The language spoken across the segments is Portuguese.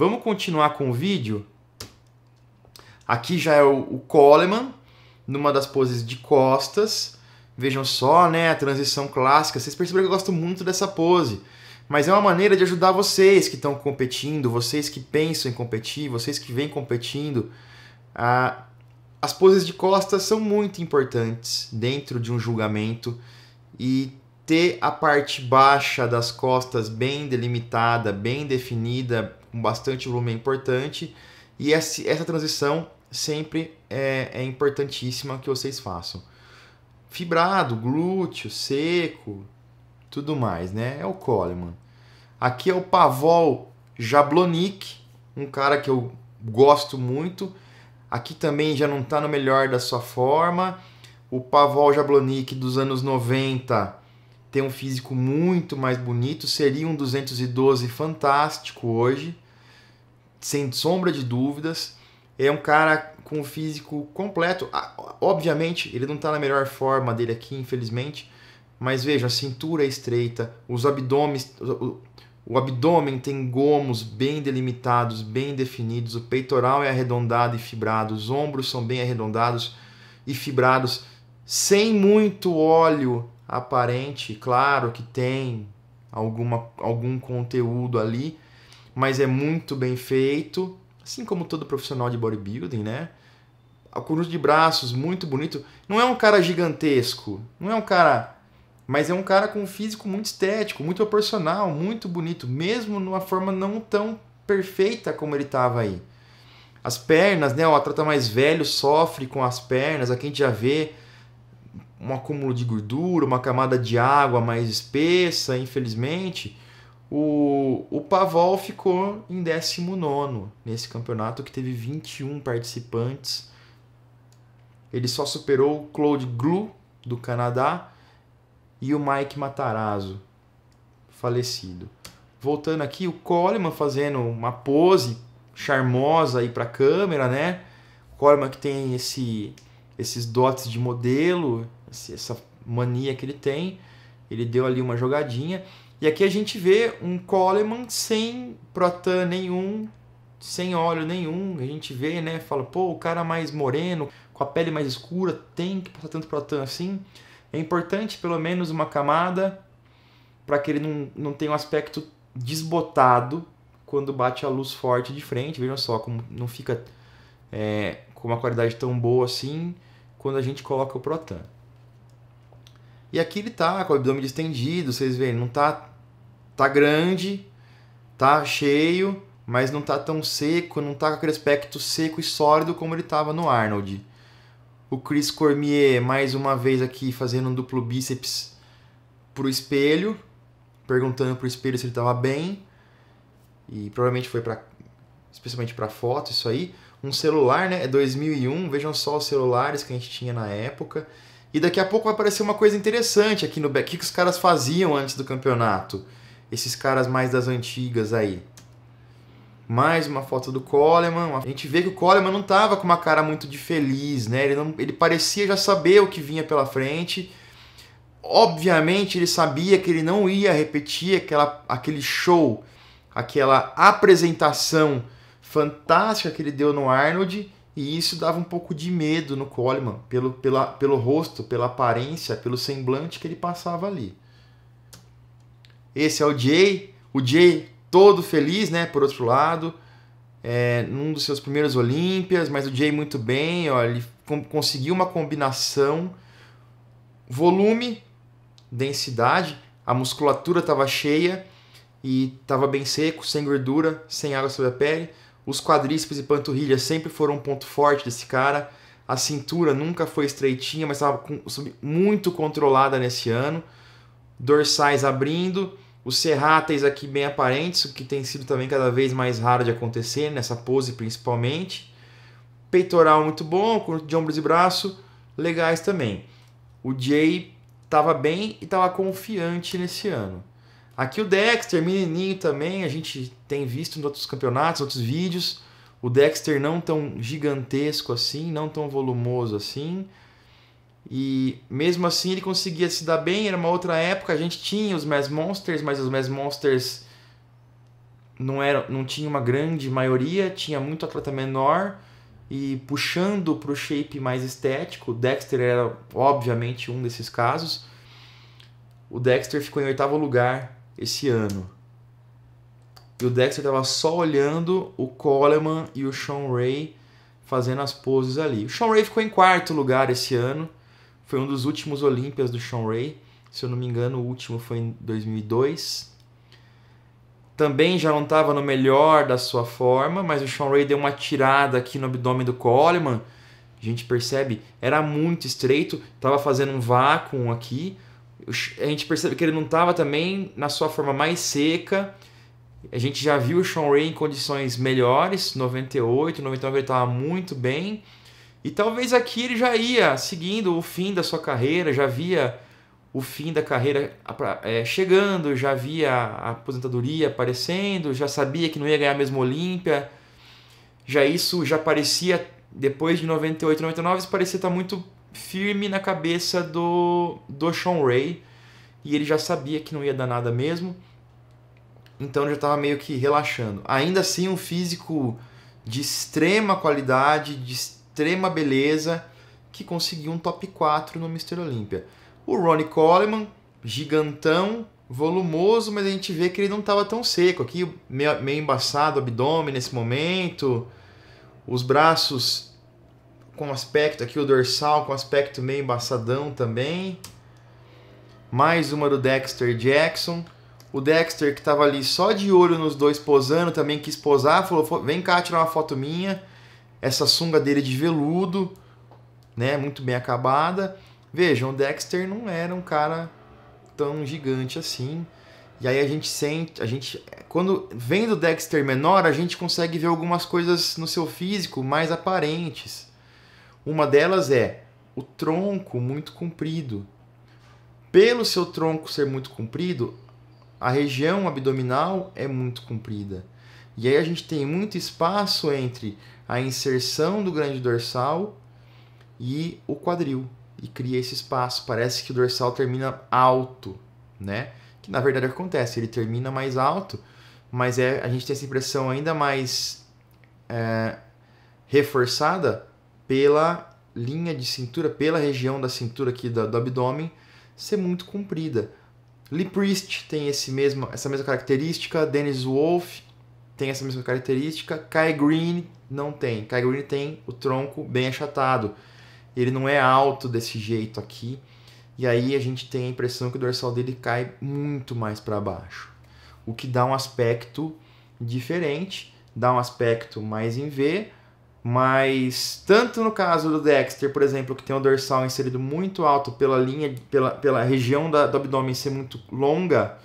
Vamos continuar com o vídeo? Aqui já é o, o Coleman, numa das poses de costas. Vejam só, né, a transição clássica. Vocês perceberam que eu gosto muito dessa pose. Mas é uma maneira de ajudar vocês que estão competindo, vocês que pensam em competir, vocês que vêm competindo. Ah, as poses de costas são muito importantes dentro de um julgamento e ter a parte baixa das costas bem delimitada, bem definida, com bastante volume é importante. E essa transição sempre é, é importantíssima que vocês façam. Fibrado, glúteo, seco, tudo mais, né? É o Coleman. Aqui é o Pavol Jablonic, um cara que eu gosto muito. Aqui também já não está no melhor da sua forma. O Pavol Jablonic dos anos 90 ter um físico muito mais bonito, seria um 212 fantástico hoje, sem sombra de dúvidas. É um cara com um físico completo. Ah, obviamente, ele não está na melhor forma dele aqui, infelizmente. Mas veja, a cintura é estreita, os o o abdômen tem gomos bem delimitados, bem definidos, o peitoral é arredondado e fibrado, os ombros são bem arredondados e fibrados, sem muito óleo aparente, claro que tem alguma, algum conteúdo ali, mas é muito bem feito, assim como todo profissional de bodybuilding, né? O conjunto de braços, muito bonito. Não é um cara gigantesco, não é um cara. Mas é um cara com um físico muito estético, muito proporcional, muito bonito, mesmo numa forma não tão perfeita como ele estava aí. As pernas, né? O atleta mais velho sofre com as pernas, aqui a gente já vê um acúmulo de gordura, uma camada de água mais espessa, infelizmente, o, o Pavol ficou em 19 nesse campeonato que teve 21 participantes. Ele só superou o Claude Glu, do Canadá, e o Mike Matarazzo, falecido. Voltando aqui, o Coleman fazendo uma pose charmosa aí para a câmera, né? Coleman que tem esse, esses dotes de modelo, essa mania que ele tem. Ele deu ali uma jogadinha. E aqui a gente vê um Coleman sem protan nenhum, sem óleo nenhum. A gente vê, né? Fala, pô, o cara mais moreno, com a pele mais escura, tem que passar tanto protan assim. É importante pelo menos uma camada para que ele não, não tenha um aspecto desbotado quando bate a luz forte de frente. Vejam só como não fica é, com uma qualidade tão boa assim quando a gente coloca o protan. E aqui ele tá com o abdômen distendido, vocês veem, não tá tá grande, tá cheio, mas não tá tão seco, não tá com aquele aspecto seco e sólido como ele tava no Arnold. O Chris Cormier mais uma vez aqui fazendo um duplo bíceps pro espelho, perguntando pro espelho se ele tava bem. E provavelmente foi para especialmente para foto isso aí. Um celular, né? É 2001, vejam só os celulares que a gente tinha na época. E daqui a pouco vai aparecer uma coisa interessante aqui no back. O que, os caras faziam antes do campeonato? Esses caras mais das antigas aí. Mais uma foto do Coleman. A gente vê que o Coleman não tava com uma cara muito de feliz, né? Ele, não, ele parecia já saber o que vinha pela frente. Obviamente ele sabia que ele não ia repetir aquela, aquele show, aquela apresentação fantástica que ele deu no Arnold e isso dava um pouco de medo no Coleman, pelo, pela, pelo rosto, pela aparência, pelo semblante que ele passava ali. Esse é o Jay, o Jay todo feliz, né, por outro lado, é, num dos seus primeiros Olímpias, mas o Jay muito bem, ó, ele conseguiu uma combinação, volume, densidade, a musculatura estava cheia e estava bem seco, sem gordura, sem água sobre a pele, os quadríceps e panturrilha sempre foram um ponto forte desse cara. A cintura nunca foi estreitinha, mas estava muito controlada nesse ano. Dorsais abrindo, os serráteis aqui bem aparentes, o que tem sido também cada vez mais raro de acontecer, nessa pose principalmente. Peitoral muito bom, de ombros e braço, legais também. O Jay estava bem e estava confiante nesse ano. Aqui o Dexter, menininho também, a gente tem visto em outros campeonatos, outros vídeos. O Dexter não tão gigantesco assim, não tão volumoso assim. E mesmo assim ele conseguia se dar bem, era uma outra época, a gente tinha os Mass Monsters, mas os Mass Monsters não, era, não tinha uma grande maioria, tinha muito atleta menor e puxando para o shape mais estético. O Dexter era obviamente um desses casos. O Dexter ficou em oitavo lugar esse ano. E o Dexter estava só olhando o Coleman e o Sean Ray fazendo as poses ali. O Sean Ray ficou em quarto lugar esse ano. Foi um dos últimos Olímpias do Sean Ray. Se eu não me engano, o último foi em 2002. Também já não estava no melhor da sua forma, mas o Sean Ray deu uma tirada aqui no abdômen do Coleman. A gente percebe, era muito estreito, estava fazendo um vácuo aqui a gente percebe que ele não estava também na sua forma mais seca. A gente já viu o Sean Ray em condições melhores, 98, 99 ele estava muito bem. E talvez aqui ele já ia seguindo o fim da sua carreira, já via o fim da carreira é, chegando, já via a aposentadoria aparecendo, já sabia que não ia ganhar mesmo Olímpia. Já isso já parecia, depois de 98, 99, isso parecia estar tá muito firme na cabeça do, do Sean Ray. E ele já sabia que não ia dar nada mesmo. Então ele já estava meio que relaxando. Ainda assim, um físico de extrema qualidade, de extrema beleza, que conseguiu um top 4 no Mr. Olympia. O Ronnie Coleman, gigantão, volumoso, mas a gente vê que ele não estava tão seco. Aqui meio, meio embaçado o abdômen nesse momento, os braços com aspecto aqui, o dorsal com aspecto meio embaçadão também. Mais uma do Dexter Jackson. O Dexter que estava ali só de olho nos dois posando, também quis posar, falou: "Vem cá tirar uma foto minha". Essa sunga dele é de veludo, né, muito bem acabada. Vejam, o Dexter não era um cara tão gigante assim. E aí a gente sente, a gente quando vendo o Dexter menor, a gente consegue ver algumas coisas no seu físico mais aparentes. Uma delas é o tronco muito comprido. Pelo seu tronco ser muito comprido, a região abdominal é muito comprida. E aí a gente tem muito espaço entre a inserção do grande dorsal e o quadril. E cria esse espaço. Parece que o dorsal termina alto, né? Que na verdade acontece, ele termina mais alto, mas é, a gente tem essa impressão ainda mais é, reforçada pela linha de cintura, pela região da cintura aqui do, do abdômen ser muito comprida. Lee Priest tem esse mesmo, essa mesma característica, Dennis Wolf tem essa mesma característica, Kai Green não tem. Kai Green tem o tronco bem achatado. Ele não é alto desse jeito aqui. E aí a gente tem a impressão que o dorsal dele cai muito mais para baixo, o que dá um aspecto diferente, dá um aspecto mais em V, mas tanto no caso do Dexter, por exemplo, que tem o dorsal inserido muito alto pela linha, pela, pela região da, do abdômen ser muito longa,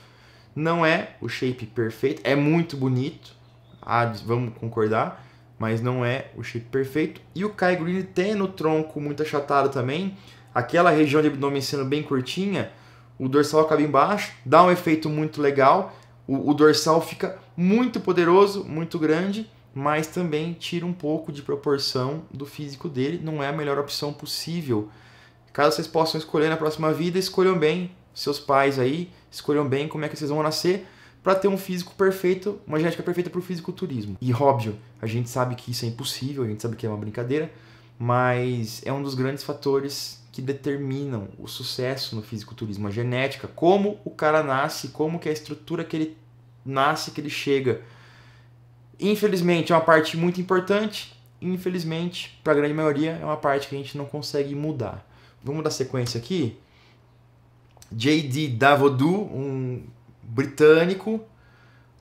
não é o shape perfeito. É muito bonito, ah, vamos concordar, mas não é o shape perfeito. E o Kai Green tem no tronco muito achatado também, aquela região de abdômen sendo bem curtinha, o dorsal acaba embaixo, dá um efeito muito legal, o, o dorsal fica muito poderoso, muito grande mas também tira um pouco de proporção do físico dele, não é a melhor opção possível. Caso vocês possam escolher na próxima vida, escolham bem seus pais aí, escolham bem como é que vocês vão nascer para ter um físico perfeito, uma genética perfeita para o fisiculturismo. E óbvio, a gente sabe que isso é impossível, a gente sabe que é uma brincadeira, mas é um dos grandes fatores que determinam o sucesso no fisiculturismo, a genética, como o cara nasce, como que é a estrutura que ele nasce, que ele chega Infelizmente é uma parte muito importante, infelizmente, para a grande maioria, é uma parte que a gente não consegue mudar. Vamos dar sequência aqui? J.D. Davodou, um britânico,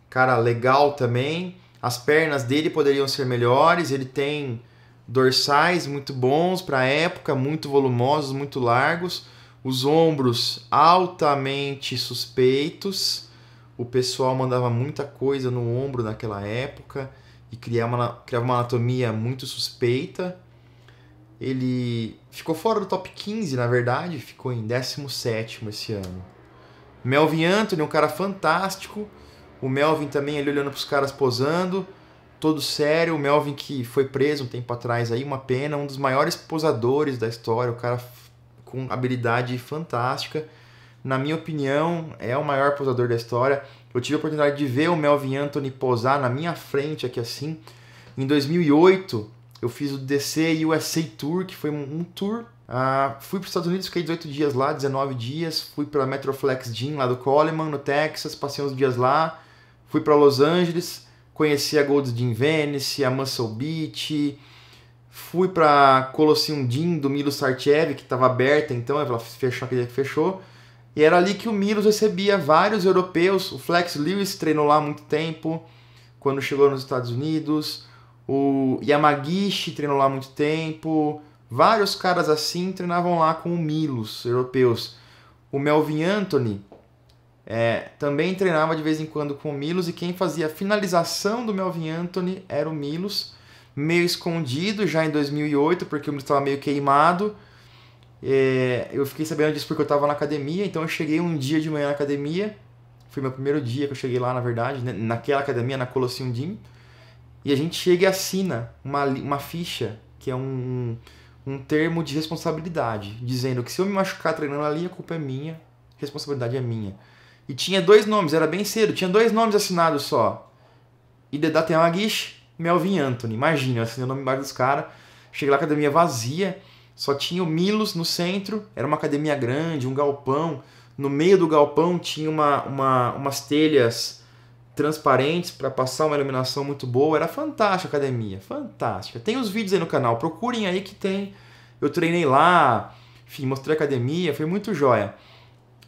cara legal também. As pernas dele poderiam ser melhores, ele tem dorsais muito bons para a época, muito volumosos, muito largos, os ombros altamente suspeitos o pessoal mandava muita coisa no ombro naquela época e criava uma, criava uma anatomia muito suspeita. Ele ficou fora do top 15, na verdade, ficou em 17 esse ano. Melvin Anthony, um cara fantástico. O Melvin também ali olhando para os caras posando, todo sério. O Melvin que foi preso um tempo atrás aí, uma pena, um dos maiores posadores da história, o cara com habilidade fantástica na minha opinião, é o maior posador da história. Eu tive a oportunidade de ver o Melvin Anthony posar na minha frente aqui assim. Em 2008, eu fiz o DC USA Tour, que foi um, tour. Ah, fui para os Estados Unidos, fiquei 18 dias lá, 19 dias. Fui para a Metroflex Gym lá do Coleman, no Texas, passei uns dias lá. Fui para Los Angeles, conheci a Gold's Gym Venice, a Muscle Beach. Fui para Colosseum Gym do Milo Sartiev, que estava aberta então, ela fechou aquele dia que fechou. E era ali que o Milos recebia vários europeus. O Flex Lewis treinou lá há muito tempo, quando chegou nos Estados Unidos. O Yamagishi treinou lá há muito tempo. Vários caras assim treinavam lá com o Milos, europeus. O Melvin Anthony é, também treinava de vez em quando com o Milos. E quem fazia a finalização do Melvin Anthony era o Milos. Meio escondido já em 2008, porque o Milos estava meio queimado é, eu fiquei sabendo disso porque eu estava na academia, então eu cheguei um dia de manhã na academia, foi meu primeiro dia que eu cheguei lá, na verdade, né, naquela academia, na Colosseum Gym, e a gente chega e assina uma, uma ficha, que é um, um termo de responsabilidade, dizendo que se eu me machucar treinando ali, a culpa é minha, responsabilidade é minha. E tinha dois nomes, era bem cedo, tinha dois nomes assinados só. E Dedá Temagish, Melvin Anthony, imagina, eu assinei o nome embaixo dos caras, cheguei lá, academia vazia, só tinha o Milos no centro, era uma academia grande, um galpão. No meio do galpão tinha uma, uma, umas telhas transparentes para passar uma iluminação muito boa. Era fantástica a academia, fantástica. Tem os vídeos aí no canal, procurem aí que tem. Eu treinei lá, enfim, mostrei a academia, foi muito joia.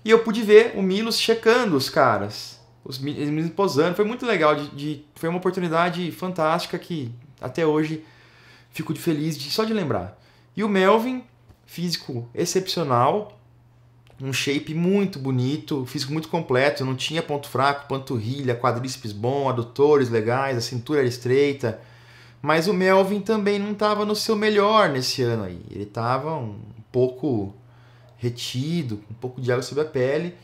E eu pude ver o Milos checando os caras, os me posando. Foi muito legal, de, de, foi uma oportunidade fantástica que até hoje fico feliz de, só de lembrar. E o Melvin, físico excepcional, um shape muito bonito, físico muito completo, não tinha ponto fraco, panturrilha, quadríceps bom, adutores legais, a cintura era estreita. Mas o Melvin também não estava no seu melhor nesse ano aí. Ele estava um pouco retido, um pouco de água sobre a pele.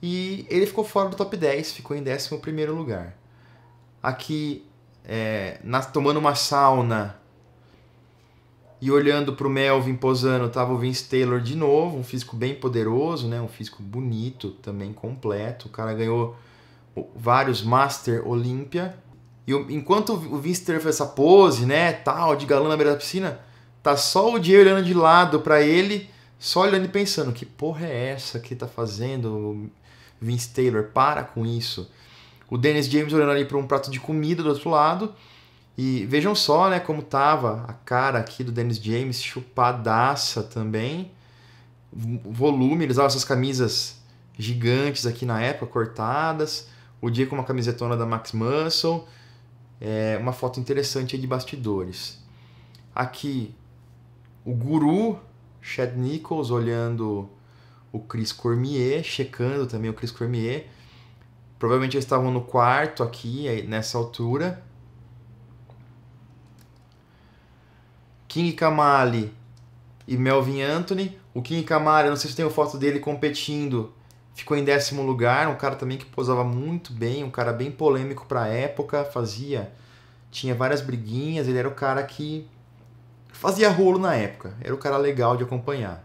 E ele ficou fora do top 10, ficou em 11 lugar. Aqui, é, na, tomando uma sauna e olhando para o Melvin posando, estava o Vince Taylor de novo, um físico bem poderoso, né? um físico bonito, também completo. O cara ganhou vários Master Olímpia. E enquanto o Vince Taylor fez essa pose, né, tal, de galã na beira da piscina, tá só o Jay olhando de lado para ele, só olhando e pensando, que porra é essa que tá fazendo o Vince Taylor? Para com isso. O Dennis James olhando ali para um prato de comida do outro lado, e vejam só, né, como tava a cara aqui do Dennis James chupadaça também. Volume, ele usava essas camisas gigantes aqui na época, cortadas. O dia com uma camisetona da Max Muscle. É uma foto interessante de bastidores. Aqui o guru Chad Nichols olhando o Chris Cormier, checando também o Chris Cormier. Provavelmente eles estavam no quarto aqui nessa altura King Kamali e Melvin Anthony. O King Kamali, não sei se tem foto dele competindo, ficou em décimo lugar. Um cara também que posava muito bem, um cara bem polêmico para a época, fazia. Tinha várias briguinhas, ele era o cara que fazia rolo na época, era o cara legal de acompanhar.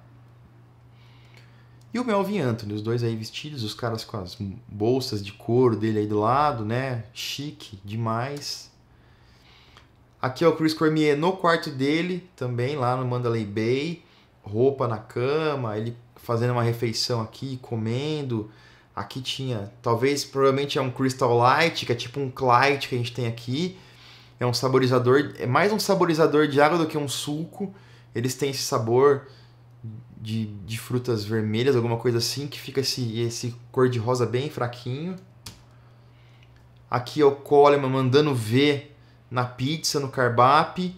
E o Melvin Anthony, os dois aí vestidos, os caras com as bolsas de couro dele aí do lado, né? Chique demais. Aqui é o Chris Cormier no quarto dele, também lá no Mandalay Bay. Roupa na cama, ele fazendo uma refeição aqui, comendo. Aqui tinha, talvez, provavelmente é um Crystal Light, que é tipo um Clyde que a gente tem aqui. É um saborizador, é mais um saborizador de água do que um suco. Eles têm esse sabor de, de frutas vermelhas, alguma coisa assim, que fica esse, esse cor de rosa bem fraquinho. Aqui é o Coleman mandando ver na pizza, no carbap,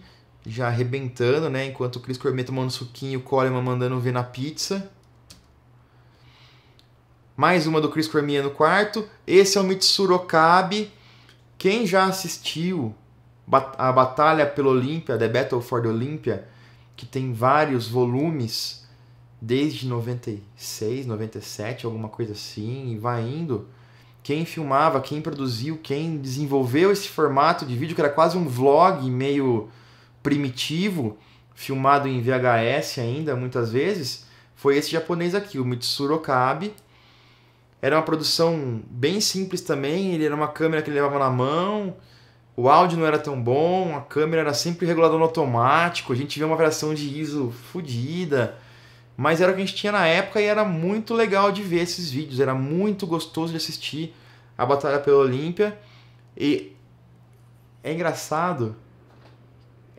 já arrebentando, né? Enquanto o Chris Cormier tomando suquinho, o Coleman mandando ver na pizza. Mais uma do Chris Cormier no quarto. Esse é o Mitsuro Quem já assistiu a Batalha pelo Olímpia, The Battle for the Olympia, que tem vários volumes desde 96, 97, alguma coisa assim, e vai indo quem filmava, quem produziu, quem desenvolveu esse formato de vídeo, que era quase um vlog meio primitivo, filmado em VHS ainda, muitas vezes, foi esse japonês aqui, o Mitsuro Okabe. Era uma produção bem simples também, ele era uma câmera que ele levava na mão, o áudio não era tão bom, a câmera era sempre regulada no automático, a gente vê uma variação de ISO fodida mas era o que a gente tinha na época e era muito legal de ver esses vídeos, era muito gostoso de assistir a batalha pela Olímpia. E é engraçado,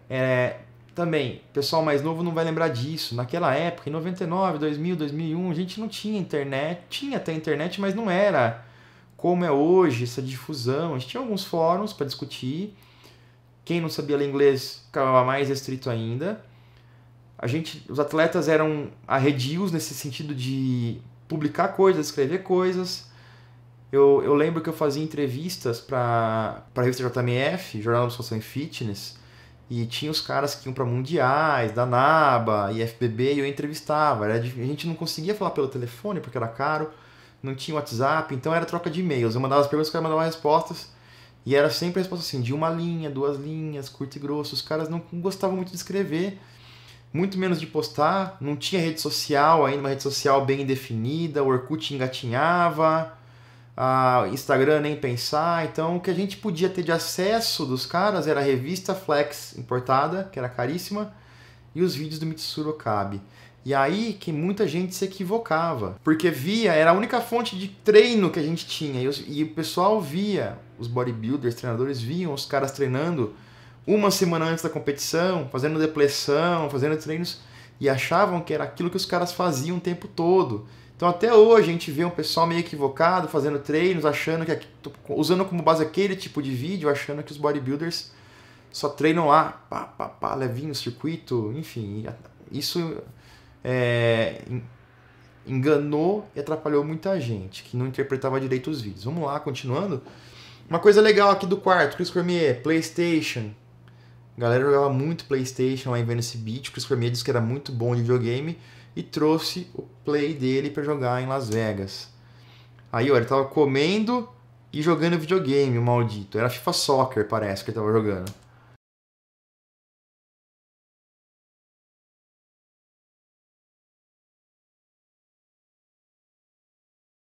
é, também, pessoal mais novo não vai lembrar disso. Naquela época, em 99, 2000, 2001, a gente não tinha internet, tinha até internet, mas não era como é hoje essa difusão. A gente tinha alguns fóruns para discutir. Quem não sabia ler inglês ficava mais restrito ainda a gente, os atletas eram arredios nesse sentido de publicar coisas, escrever coisas. Eu, eu lembro que eu fazia entrevistas para a revista JMF, Jornal de Social Fitness, e tinha os caras que iam para mundiais, da NABA, IFBB, e eu entrevistava. A gente não conseguia falar pelo telefone porque era caro, não tinha WhatsApp, então era troca de e-mails. Eu mandava as perguntas, os caras mandavam as respostas. E era sempre a resposta assim, de uma linha, duas linhas, curto e grosso. Os caras não gostavam muito de escrever muito menos de postar, não tinha rede social ainda, uma rede social bem definida, o Orkut engatinhava, a Instagram nem pensar, então o que a gente podia ter de acesso dos caras era a revista Flex importada, que era caríssima, e os vídeos do Mitsuru Okabe. E aí que muita gente se equivocava, porque via, era a única fonte de treino que a gente tinha, e, os, e o pessoal via, os bodybuilders, treinadores viam os caras treinando uma semana antes da competição, fazendo depressão, fazendo treinos e achavam que era aquilo que os caras faziam o tempo todo. Então até hoje a gente vê um pessoal meio equivocado fazendo treinos, achando que usando como base aquele tipo de vídeo, achando que os bodybuilders só treinam lá, pá, pá, pá, levinho, circuito, enfim, isso é, enganou e atrapalhou muita gente que não interpretava direito os vídeos. Vamos lá, continuando. Uma coisa legal aqui do quarto, Chris Cormier, PlayStation, a galera jogava muito PlayStation lá em Venice Beach, o os disse que era muito bom de videogame e trouxe o Play dele para jogar em Las Vegas. Aí, ó, ele tava comendo e jogando videogame, o maldito. Era FIFA Soccer, parece, que ele tava jogando.